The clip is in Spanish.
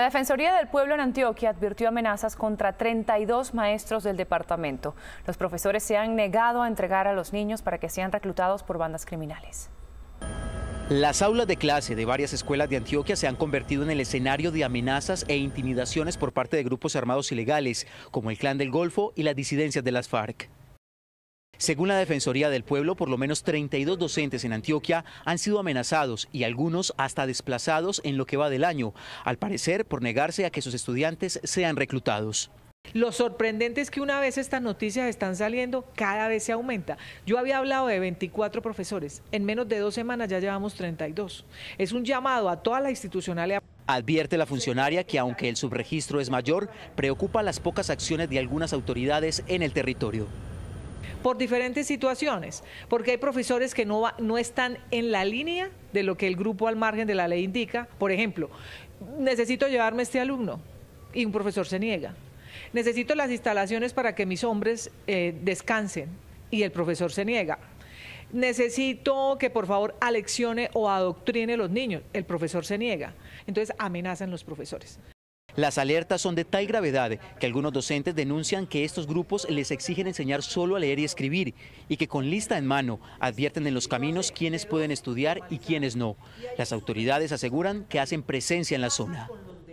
La Defensoría del Pueblo en Antioquia advirtió amenazas contra 32 maestros del departamento. Los profesores se han negado a entregar a los niños para que sean reclutados por bandas criminales. Las aulas de clase de varias escuelas de Antioquia se han convertido en el escenario de amenazas e intimidaciones por parte de grupos armados ilegales, como el Clan del Golfo y las disidencias de las FARC. Según la Defensoría del Pueblo, por lo menos 32 docentes en Antioquia han sido amenazados y algunos hasta desplazados en lo que va del año, al parecer por negarse a que sus estudiantes sean reclutados. Lo sorprendente es que una vez estas noticias están saliendo, cada vez se aumenta. Yo había hablado de 24 profesores, en menos de dos semanas ya llevamos 32. Es un llamado a toda la institucionalidad. Advierte la funcionaria que aunque el subregistro es mayor, preocupa las pocas acciones de algunas autoridades en el territorio por diferentes situaciones, porque hay profesores que no, no están en la línea de lo que el grupo al margen de la ley indica. Por ejemplo, necesito llevarme este alumno y un profesor se niega. Necesito las instalaciones para que mis hombres eh, descansen y el profesor se niega. Necesito que por favor aleccione o adoctrine a los niños. El profesor se niega. Entonces amenazan los profesores. Las alertas son de tal gravedad que algunos docentes denuncian que estos grupos les exigen enseñar solo a leer y escribir y que con lista en mano advierten en los caminos quiénes pueden estudiar y quiénes no. Las autoridades aseguran que hacen presencia en la zona.